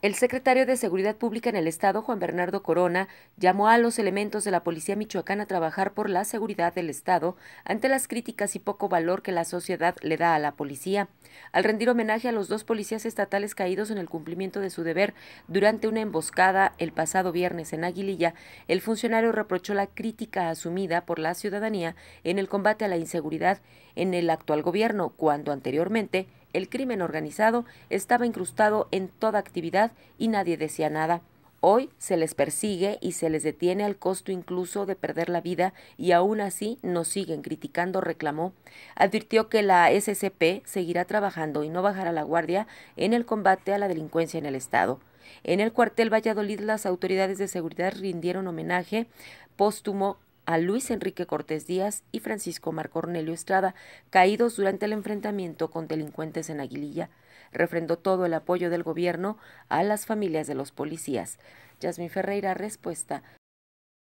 El secretario de Seguridad Pública en el Estado, Juan Bernardo Corona, llamó a los elementos de la Policía Michoacana a trabajar por la seguridad del Estado ante las críticas y poco valor que la sociedad le da a la policía. Al rendir homenaje a los dos policías estatales caídos en el cumplimiento de su deber durante una emboscada el pasado viernes en Aguililla, el funcionario reprochó la crítica asumida por la ciudadanía en el combate a la inseguridad en el actual gobierno, cuando anteriormente el crimen organizado estaba incrustado en toda actividad y nadie decía nada. Hoy se les persigue y se les detiene al costo incluso de perder la vida y aún así nos siguen criticando, reclamó. Advirtió que la SCP seguirá trabajando y no bajará la guardia en el combate a la delincuencia en el Estado. En el cuartel Valladolid las autoridades de seguridad rindieron homenaje póstumo a Luis Enrique Cortés Díaz y Francisco Marcornelio Estrada, caídos durante el enfrentamiento con delincuentes en Aguililla. Refrendó todo el apoyo del gobierno a las familias de los policías. Yasmín Ferreira, respuesta